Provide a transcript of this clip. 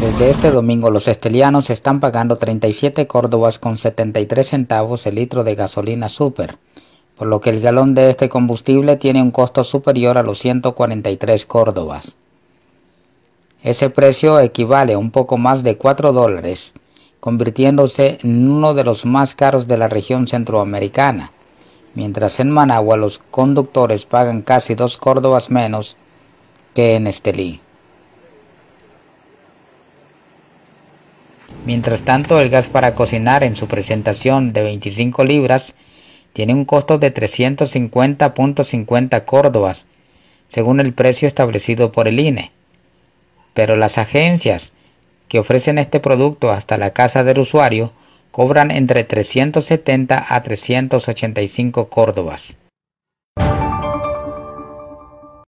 Desde este domingo los estelianos están pagando 37 córdobas con 73 centavos el litro de gasolina super, por lo que el galón de este combustible tiene un costo superior a los 143 córdobas. Ese precio equivale a un poco más de 4 dólares, convirtiéndose en uno de los más caros de la región centroamericana, mientras en Managua los conductores pagan casi 2 córdobas menos que en Estelí. Mientras tanto, el gas para cocinar en su presentación de 25 libras tiene un costo de 350.50 córdobas, según el precio establecido por el INE. Pero las agencias que ofrecen este producto hasta la casa del usuario cobran entre 370 a 385 córdobas.